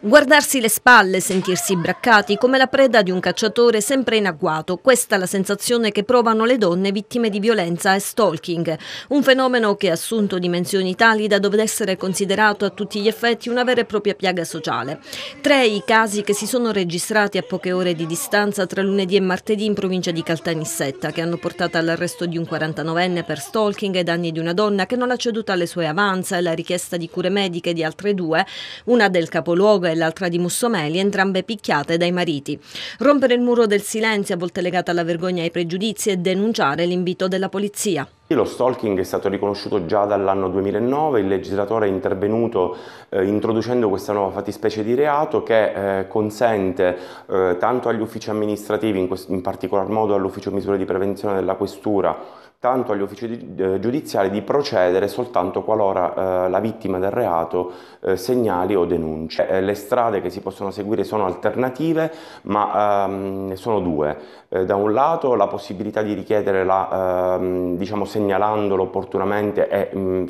Guardarsi le spalle, sentirsi braccati come la preda di un cacciatore sempre in agguato, questa è la sensazione che provano le donne vittime di violenza e stalking, un fenomeno che ha assunto dimensioni tali da dover essere considerato a tutti gli effetti una vera e propria piaga sociale. Tre i casi che si sono registrati a poche ore di distanza tra lunedì e martedì in provincia di Caltanissetta, che hanno portato all'arresto di un 49enne per stalking e danni di una donna che non ha ceduto alle sue avanze e alla richiesta di cure mediche di altre due, una del capoluogo e l'altra di Mussomeli, entrambe picchiate dai mariti. Rompere il muro del silenzio, a volte legato alla vergogna e ai pregiudizi, e denunciare l'invito della polizia. Lo stalking è stato riconosciuto già dall'anno 2009, il legislatore è intervenuto eh, introducendo questa nuova fattispecie di reato che eh, consente eh, tanto agli uffici amministrativi, in, in particolar modo all'ufficio misure di prevenzione della questura, tanto agli uffici eh, giudiziari di procedere soltanto qualora eh, la vittima del reato eh, segnali o denunci. Eh, le strade che si possono seguire sono alternative, ma ehm, sono due. Eh, da un lato la possibilità di richiedere la ehm, diciamo, segnalandolo opportunamente e mh, mm,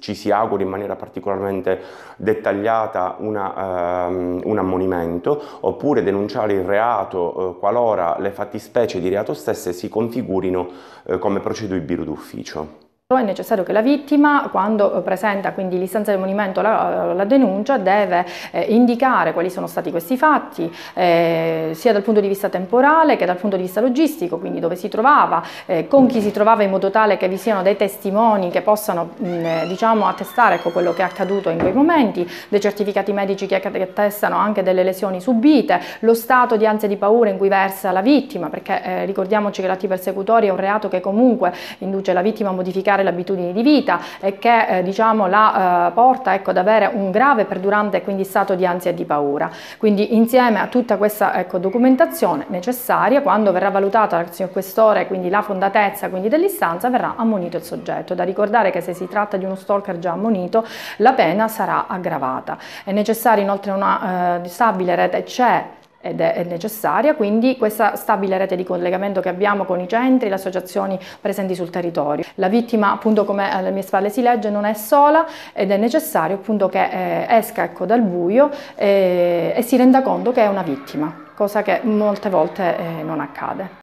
ci si augura in maniera particolarmente dettagliata una, um, un ammonimento, oppure denunciare il reato eh, qualora le fattispecie di reato stesse si configurino eh, come procedibili d'ufficio. È necessario che la vittima, quando eh, presenta quindi l'istanza del monumento la, eh, la denuncia, deve eh, indicare quali sono stati questi fatti, eh, sia dal punto di vista temporale che dal punto di vista logistico, quindi dove si trovava, eh, con chi si trovava in modo tale che vi siano dei testimoni che possano mh, mm, eh, diciamo, attestare ecco, quello che è accaduto in quei momenti, dei certificati medici che attestano anche delle lesioni subite, lo stato di ansia e di paura in cui versa la vittima, perché ricordiamoci che l'atti persecutori è un reato che comunque induce la vittima a modificare cambiare abitudini di vita e che eh, diciamo, la eh, porta ecco, ad avere un grave e perdurante quindi, stato di ansia e di paura. Quindi insieme a tutta questa ecco, documentazione necessaria, quando verrà valutata dal signor Questore quindi la fondatezza quindi, dell'istanza, verrà ammonito il soggetto. Da ricordare che se si tratta di uno stalker già ammonito, la pena sarà aggravata. È necessaria inoltre una eh, stabile rete CE ed è necessaria, quindi questa stabile rete di collegamento che abbiamo con i centri, le associazioni presenti sul territorio. La vittima, appunto come alle mie spalle si legge, non è sola ed è necessario appunto che eh, esca ecco, dal buio eh, e si renda conto che è una vittima, cosa che molte volte eh, non accade.